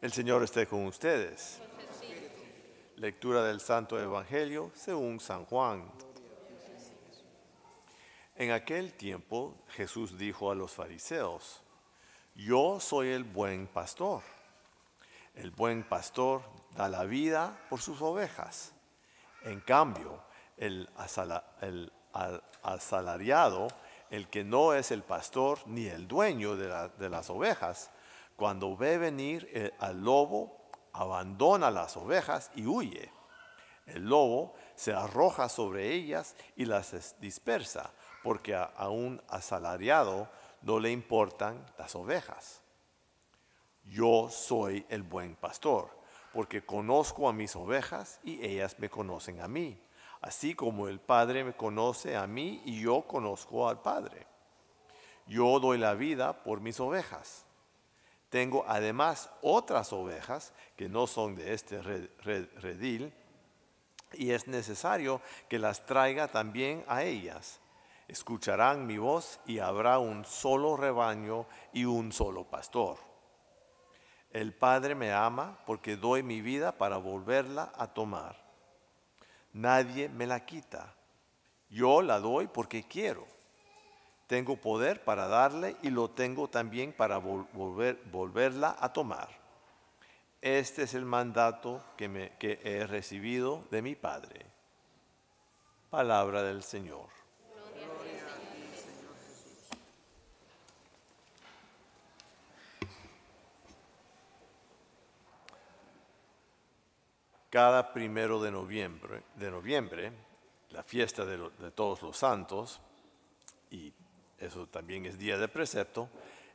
El Señor esté con ustedes. Lectura del Santo Evangelio según San Juan. En aquel tiempo Jesús dijo a los fariseos, yo soy el buen pastor. El buen pastor da la vida por sus ovejas. En cambio, el, asalariado, el que no es el pastor ni el dueño de las ovejas, cuando ve venir eh, al lobo, abandona las ovejas y huye. El lobo se arroja sobre ellas y las dispersa, porque a un asalariado no le importan las ovejas. Yo soy el buen pastor, porque conozco a mis ovejas y ellas me conocen a mí, así como el Padre me conoce a mí y yo conozco al Padre. Yo doy la vida por mis ovejas. Tengo además otras ovejas que no son de este redil y es necesario que las traiga también a ellas. Escucharán mi voz y habrá un solo rebaño y un solo pastor. El Padre me ama porque doy mi vida para volverla a tomar. Nadie me la quita. Yo la doy porque quiero tengo poder para darle y lo tengo también para volverla a tomar. Este es el mandato que, he recibido de mi Padre. Palabra del Señor. cada primero de noviembre, de noviembre la fiesta de, de, todos los santos, y eso también es día de precepto,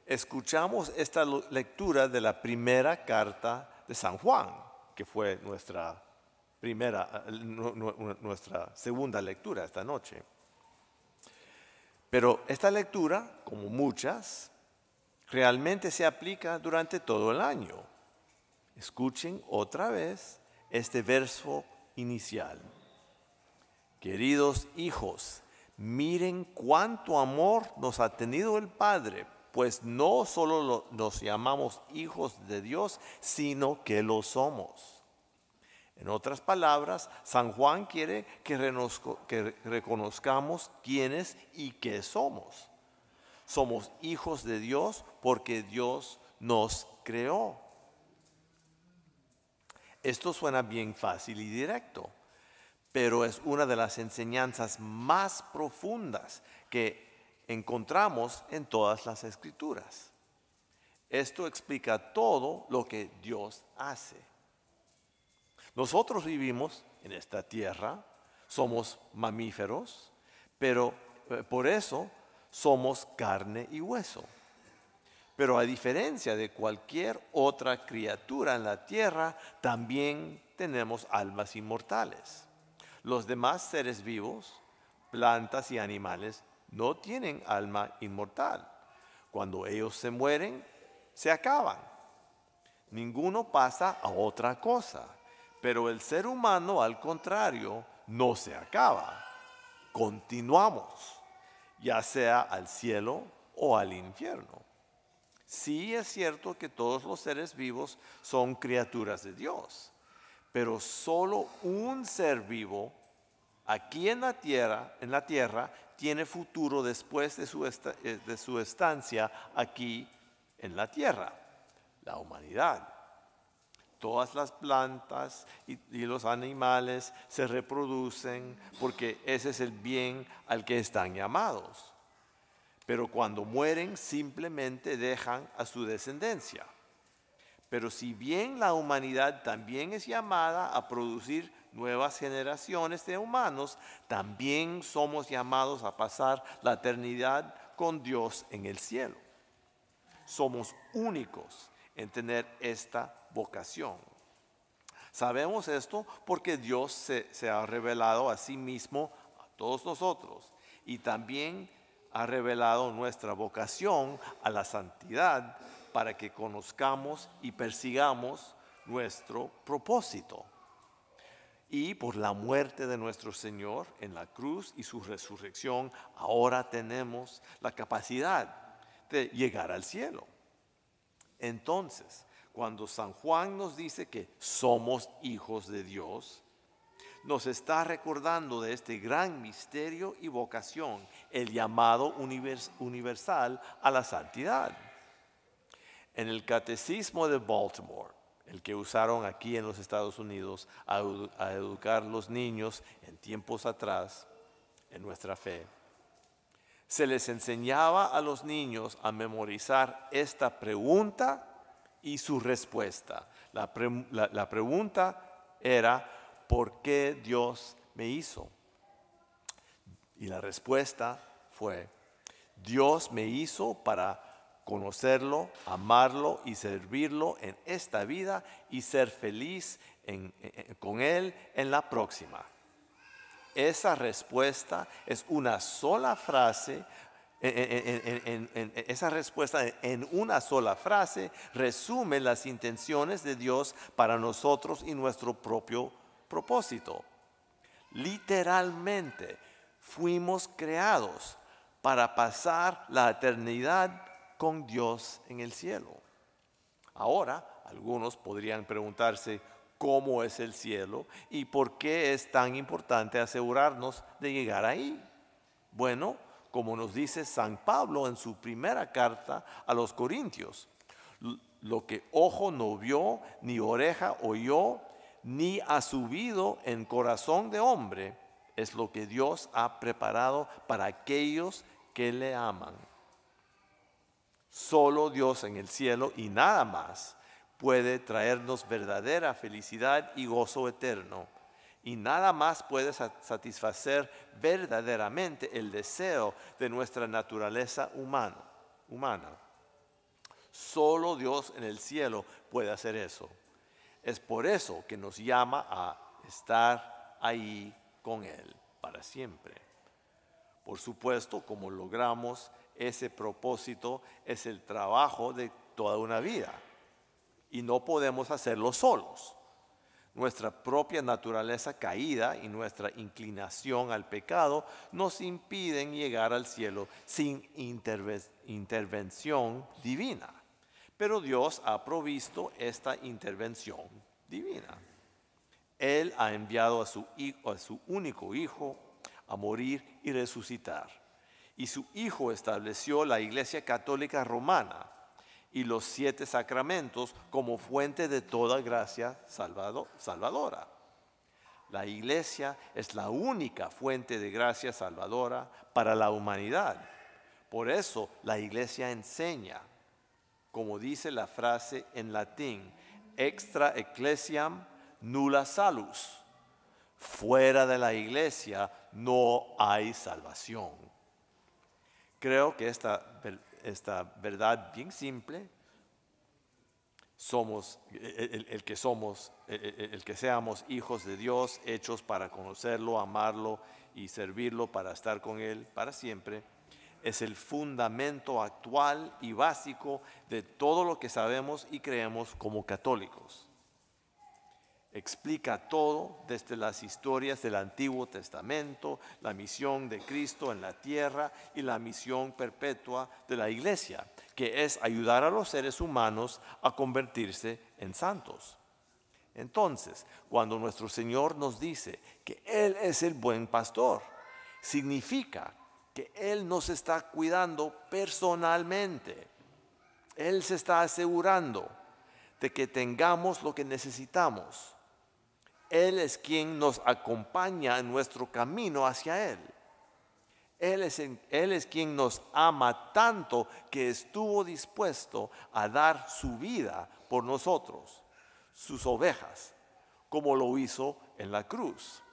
escuchamos esta lectura de la primera carta de San Juan, que fue nuestra primera, eh, nuestra segunda lectura esta noche. Pero esta lectura, como muchas, realmente se aplica durante todo el año. Escuchen otra vez este verso inicial. Queridos hijos, miren cuánto amor nos ha tenido el Padre, pues no solo nos llamamos hijos de Dios, sino que lo somos. En otras palabras, San Juan quiere que reconozcamos quiénes y qué somos. Somos hijos de Dios porque Dios nos creó. Esto suena bien fácil y directo pero es una de las enseñanzas más profundas que encontramos en todas las escrituras. Esto explica todo lo que Dios hace. Nosotros vivimos en esta tierra, somos mamíferos, pero eh, por eso somos carne y hueso. Pero a diferencia de cualquier otra criatura en la tierra, también tenemos almas inmortales. Los demás seres vivos, plantas y animales no tienen alma inmortal. Cuando ellos se mueren, se acaban. Ninguno pasa a otra cosa. Pero el ser humano, al contrario, no se acaba. Continuamos, ya sea al cielo o al infierno. Sí es cierto que todos los seres vivos son criaturas de Dios, pero solo un ser vivo aquí en la tierra, en la tierra tiene futuro después de su, eh, estancia aquí en la tierra, la humanidad. Todas las plantas y los animales se reproducen porque ese es el bien al que están llamados. Pero cuando mueren simplemente dejan a su descendencia. Pero si bien la humanidad también es llamada a producir nuevas generaciones de humanos, también somos llamados a pasar la eternidad con Dios en el cielo. Somos únicos en tener esta vocación. Sabemos esto porque Dios se, ha revelado a sí mismo a todos nosotros y también ha revelado nuestra vocación a la santidad para que conozcamos y persigamos nuestro propósito. Y por la muerte de nuestro Señor en la cruz y su resurrección, ahora tenemos la capacidad de llegar al cielo. Entonces, cuando San Juan nos dice que somos hijos de Dios, nos está recordando de este gran misterio y vocación, el llamado universal a la santidad. En el catecismo de Baltimore, el que usaron aquí en los Estados Unidos a, a educar los niños en tiempos atrás en nuestra fe, se les enseñaba a los niños a memorizar esta pregunta y su respuesta. la, pregunta era, ¿por qué Dios me hizo? Y la respuesta fue, Dios me hizo para conocerlo, amarlo y servirlo en esta vida y ser feliz con Él en la próxima. Esa respuesta es una sola frase, en, esa respuesta en una sola frase resume las intenciones de Dios para nosotros y nuestro propio propósito. Literalmente, fuimos creados para pasar la eternidad con Dios en el cielo. Ahora, algunos podrían preguntarse cómo es el cielo y por qué es tan importante asegurarnos de llegar ahí. Bueno, como nos dice San Pablo en su primera carta a los Corintios, lo que ojo no vio, ni oreja oyó, ni ha subido en corazón de hombre, es lo que Dios ha preparado para aquellos que le aman. Solo Dios en el cielo y nada más puede traernos verdadera felicidad y gozo eterno. Y nada más puede satisfacer verdaderamente el deseo de nuestra naturaleza humana. humana. Solo Dios en el cielo puede hacer eso. Es por eso que nos llama a estar ahí con Él para siempre. Por supuesto, como logramos ese propósito es el trabajo de toda una vida y no podemos hacerlo solos. Nuestra propia naturaleza caída y nuestra inclinación al pecado nos impiden llegar al cielo sin intervención divina. Pero Dios ha provisto esta intervención divina. Él ha enviado a su único hijo a morir y resucitar y su hijo estableció la Iglesia Católica Romana y los siete sacramentos como fuente de toda gracia salvadora. La Iglesia es la única fuente de gracia salvadora para la humanidad. Por eso la Iglesia enseña, como dice la frase en latín, extra ecclesiam nulla salus. Fuera de la iglesia no hay salvación. Creo que esta, esta verdad bien simple, somos, e, e, el, que somos, e, el que seamos hijos de Dios, hechos para conocerlo, amarlo y servirlo, para estar con Él para siempre, es el fundamento actual y básico de todo lo que sabemos y creemos como católicos explica todo desde las historias del Antiguo Testamento, la misión de Cristo en la tierra y la misión perpetua de la iglesia, que es ayudar a los seres humanos a convertirse en santos. Entonces, cuando nuestro Señor nos dice que Él es el buen pastor, significa que Él nos está cuidando personalmente. Él se está asegurando de que tengamos lo que necesitamos él es quien nos acompaña en nuestro camino hacia Él. Él es, Él es, quien nos ama tanto que estuvo dispuesto a dar su vida por nosotros, sus ovejas, como lo hizo en la cruz.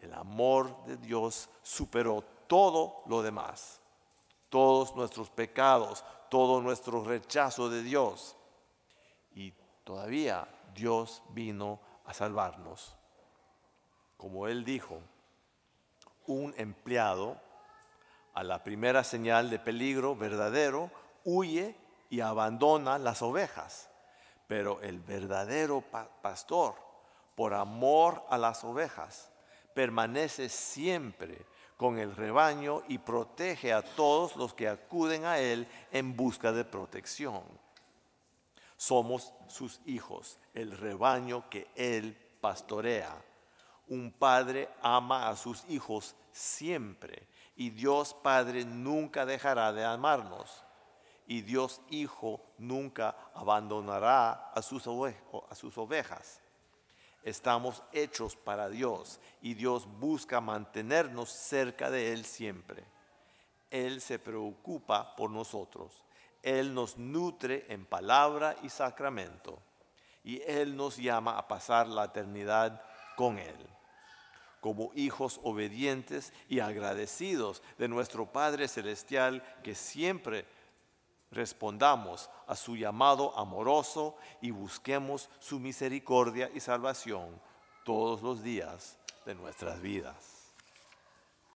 El amor de Dios superó todo lo demás, todos nuestros pecados, todo nuestro rechazo de Dios. Y todavía Dios vino salvarnos, como él dijo, un empleado a la primera señal de peligro verdadero huye y abandona las ovejas. Pero el verdadero pastor, por amor a las ovejas, permanece siempre con el rebaño y protege a todos los que acuden a él en busca de protección somos sus hijos, el rebaño que Él pastorea. Un padre ama a sus hijos siempre y Dios Padre nunca dejará de amarnos y Dios Hijo nunca abandonará a sus, a sus ovejas. Estamos hechos para Dios y Dios busca mantenernos cerca de Él siempre. Él se preocupa por nosotros. Él nos nutre en palabra y sacramento y Él nos llama a pasar la eternidad con Él. Como hijos obedientes y agradecidos de nuestro Padre Celestial, que siempre respondamos a su llamado amoroso y busquemos su misericordia y salvación todos los días de nuestras vidas.